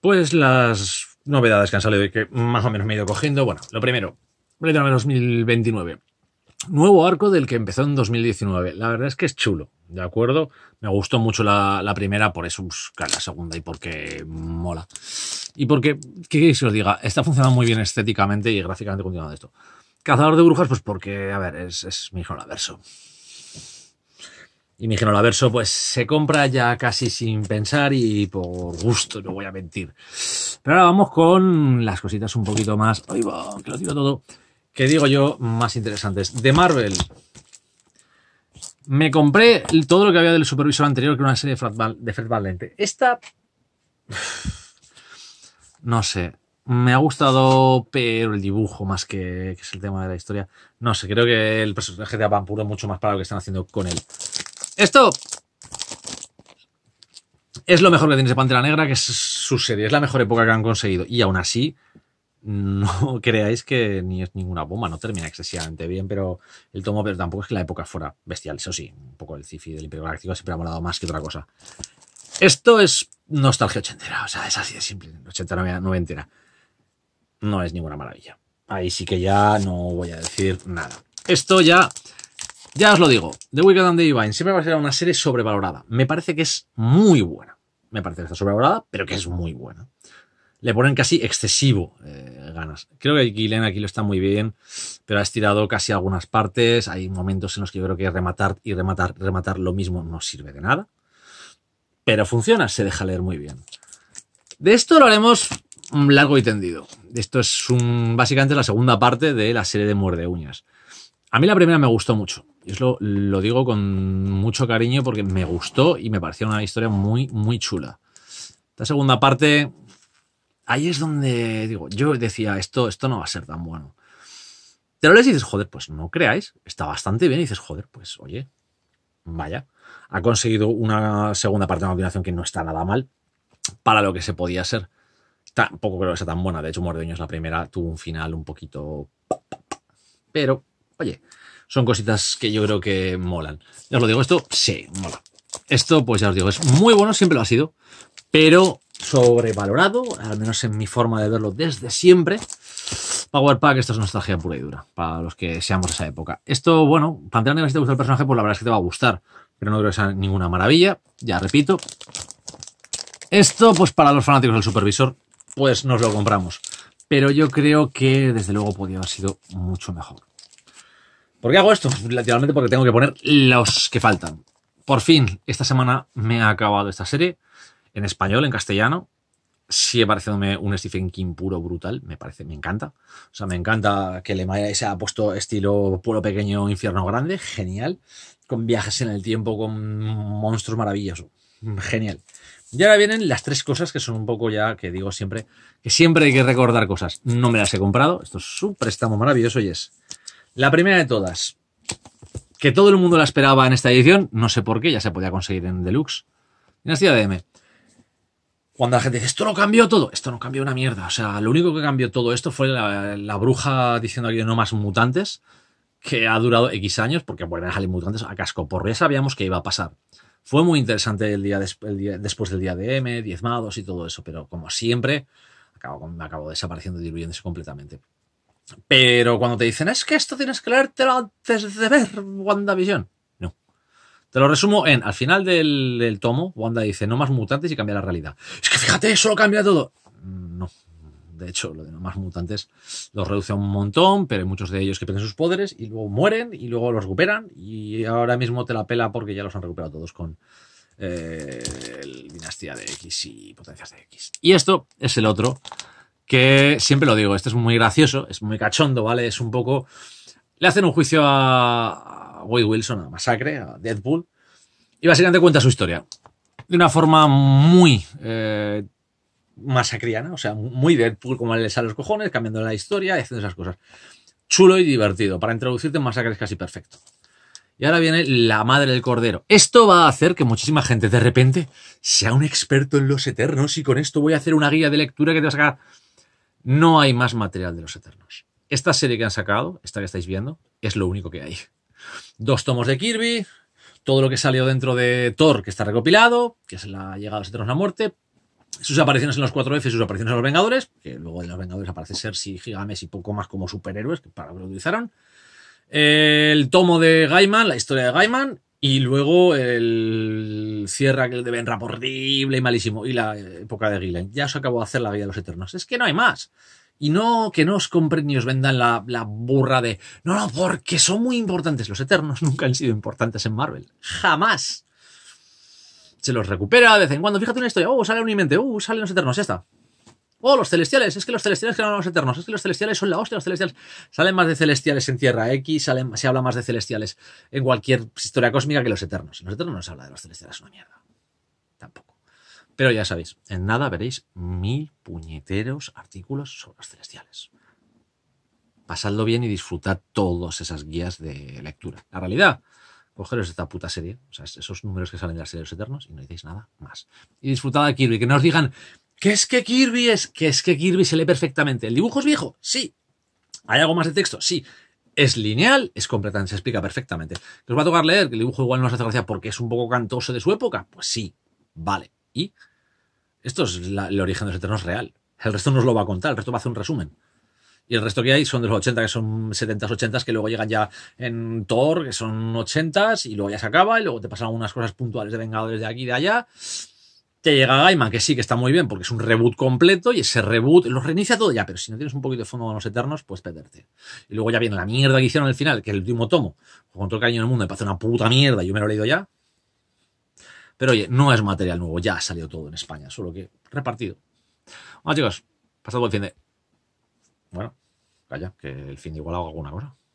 Pues las novedades que han salido y que más o menos me he ido cogiendo. Bueno, lo primero, Blade 2029. Nuevo arco del que empezó en 2019. La verdad es que es chulo, ¿de acuerdo? Me gustó mucho la, primera, por eso buscar la segunda y porque mola. Y porque, ¿qué queréis que os diga? Está funcionando muy bien estéticamente y gráficamente continuando esto. Cazador de brujas, pues porque, a ver, es, es mi adverso. Y mi verso pues se compra ya casi sin pensar y por gusto, no voy a mentir. Pero ahora vamos con las cositas un poquito más. Ay va, que lo digo todo. Que digo yo, más interesantes. De Marvel. Me compré todo lo que había del supervisor anterior, que era una serie de Fred Valente. Esta. No sé. Me ha gustado, pero el dibujo más que, es el tema de la historia. No sé, creo que el personaje de Avampuro es mucho más para lo que están haciendo con él. Esto es lo mejor que tiene de Pantera Negra, que es su serie, es la mejor época que han conseguido. Y aún así, no creáis que ni es ninguna bomba, no termina excesivamente bien, pero el tomo, pero tampoco es que la época fuera bestial, eso sí, un poco el cifi del Imperio Galáctico siempre ha molado más que otra cosa. Esto es nostalgia ochentera, o sea, es así de simple, ochentera, noventera. No es ninguna maravilla. Ahí sí que ya no voy a decir nada. Esto ya ya os lo digo, The Wicked and the Divine siempre va a ser una serie sobrevalorada. Me parece que es muy buena. Me parece que está sobrevalorada, pero que es muy buena. Le ponen casi excesivo eh, ganas. Creo que Gillen aquí lo está muy bien, pero ha estirado casi algunas partes. Hay momentos en los que creo que rematar y rematar, rematar lo mismo no sirve de nada. Pero funciona, se deja leer muy bien. De esto lo haremos largo y tendido. Esto es básicamente la segunda parte de la serie de Muerde Uñas. A mí la primera me gustó mucho. Y lo, lo digo con mucho cariño porque me gustó y me pareció una historia muy, muy chula. La segunda parte, ahí es donde digo, yo decía, esto, esto no va a ser tan bueno. Te lo lees dices, joder, pues no creáis, está bastante bien. Y dices, joder, pues oye, vaya, ha conseguido una segunda parte de una combinación que no está nada mal para lo que se podía ser. Tampoco creo que sea tan buena. De hecho, es la primera tuvo un final un poquito. Pero oye, son cositas que yo creo que molan. Ya os lo digo, esto sí, mola. Esto, pues ya os digo, es muy bueno, siempre lo ha sido, pero sobrevalorado, al menos en mi forma de verlo desde siempre. Power Pack, esto es nostalgia pura y dura, para los que seamos de esa época. Esto, bueno, planteando que si te gusta el personaje, pues la verdad es que te va a gustar, pero no creo que sea ninguna maravilla, ya repito. Esto, pues para los fanáticos del supervisor, pues nos lo compramos. Pero yo creo que desde luego podía haber sido mucho mejor. ¿Por qué hago esto? Literalmente porque tengo que poner los que faltan. Por fin, esta semana me ha acabado esta serie en español, en castellano. he parecido un Stephen King puro brutal, me parece, me encanta. O sea, me encanta que le se ha puesto estilo pueblo pequeño, infierno grande, genial. Con viajes en el tiempo, con monstruos maravillosos, genial. Y ahora vienen las tres cosas que son un poco ya que digo siempre, que siempre hay que recordar cosas. No me las he comprado, esto es un préstamo maravilloso y es la primera de todas, que todo el mundo la esperaba en esta edición, no sé por qué, ya se podía conseguir en Deluxe. Dinastía de M. Cuando la gente dice, esto no cambió todo, esto no cambió una mierda. O sea, lo único que cambió todo esto fue la, bruja diciendo aquí no más mutantes, que ha durado X años, porque vuelven a salir mutantes a casco. Por ya sabíamos que iba a pasar. Fue muy interesante el día, después del día de M, diezmados y todo eso, pero como siempre, acabo acabó desapareciendo y diluyéndose completamente. Pero cuando te dicen, es que esto tienes que leértelo antes de ver WandaVision. No. Te lo resumo en, al final del, tomo, Wanda dice, no más mutantes y cambia la realidad. Es que fíjate, eso cambia todo. No. De hecho, lo de no más mutantes los reduce a un montón, pero hay muchos de ellos que pierden sus poderes y luego mueren y luego los recuperan. Y ahora mismo te la pela porque ya los han recuperado todos con eh, Dinastía de X y Potencias de X. Y esto es el otro que siempre lo digo, esto es muy gracioso, es muy cachondo, ¿vale? Es un poco... Le hacen un juicio a Wade Wilson, a Masacre, a Deadpool, y básicamente cuenta su historia. De una forma muy eh, masacriana, o sea, muy Deadpool como le sale los cojones, cambiando la historia y haciendo esas cosas. Chulo y divertido. Para introducirte en Masacre es casi perfecto. Y ahora viene la madre del cordero. Esto va a hacer que muchísima gente de repente sea un experto en los eternos y con esto voy a hacer una guía de lectura que te va a sacar no hay más material de los Eternos. Esta serie que han sacado, esta que estáis viendo, es lo único que hay. Dos tomos de Kirby, todo lo que salió dentro de Thor, que está recopilado, que es la llegada de los Eternos a la muerte, sus apariciones en los 4F y sus apariciones en los Vengadores, que luego de los Vengadores aparece si Gigames y poco más como superhéroes, que para que lo utilizaron. El tomo de Gaiman, la historia de Gaiman, y luego el cierra que de Benra horrible y malísimo. Y la época de Gillen. Ya se acabó de hacer la vida de los Eternos. Es que no hay más. Y no que no os compren ni os vendan la, la burra de no, no, porque son muy importantes. Los Eternos nunca han sido importantes en Marvel. Jamás. Se los recupera de vez en cuando. Fíjate una historia. Oh, sale un invento. uh, salen los Eternos. Ya está. Oh, los celestiales, es que los celestiales crearon los eternos, es que los celestiales son la hostia, los celestiales. Salen más de celestiales en Tierra X, se habla más de celestiales en cualquier historia cósmica que los eternos. los eternos no se habla de los celestiales, es una mierda. Tampoco. Pero ya sabéis, en nada veréis mil puñeteros artículos sobre los celestiales. Pasadlo bien y disfrutad todos esas guías de lectura. La realidad, cogeros esta puta serie, o sea, esos números que salen de las series eternos y no decís nada más. Y disfrutad aquí y que no os digan ¿Qué es que Kirby es, ¿Qué es que Kirby se lee perfectamente. ¿El dibujo es viejo? Sí. ¿Hay algo más de texto? Sí. Es lineal, es completamente, se explica perfectamente. ¿Que os va a tocar leer? ¿Que el dibujo igual no os hace gracia porque es un poco cantoso de su época? Pues sí. Vale. Y esto es el origen de los Eternos real. El resto nos lo va a contar, el resto va a hacer un resumen. Y el resto que hay son de los 80, que son 70s, 80 que luego llegan ya en Thor, que son 80 y luego ya se acaba, y luego te pasan unas cosas puntuales de Vengadores de aquí y de allá. Te llega Gaiman, que sí, que está muy bien, porque es un reboot completo y ese reboot lo reinicia todo ya, pero si no tienes un poquito de fondo con los eternos, puedes perderte. Y luego ya viene la mierda que hicieron al final, que el último tomo, con todo el caño del mundo, me parece una puta mierda, yo me lo he leído ya. Pero oye, no es material nuevo, ya ha salido todo en España, solo que repartido. Bueno, chicos, pasado el fin de. Bueno, calla, que el fin de igual hago alguna cosa.